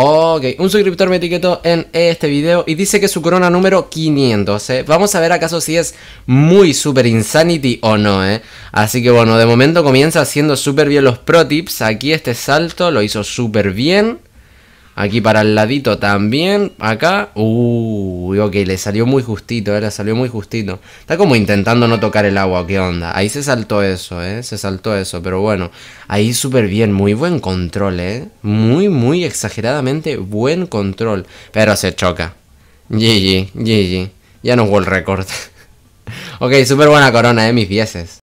Ok, un suscriptor me etiquetó en este video y dice que su corona número 500, ¿eh? Vamos a ver acaso si es muy super insanity o no, ¿eh? Así que bueno, de momento comienza haciendo súper bien los pro tips. Aquí este salto lo hizo súper bien. Aquí para el ladito también. Acá. Uy, uh, ok, le salió muy justito, eh, le salió muy justito. Está como intentando no tocar el agua, ¿qué onda? Ahí se saltó eso, ¿eh? Se saltó eso, pero bueno. Ahí súper bien, muy buen control, ¿eh? Muy, muy exageradamente buen control. Pero se choca. GG, GG. Ya no hubo el récord. ok, súper buena corona, ¿eh? Mis dieces.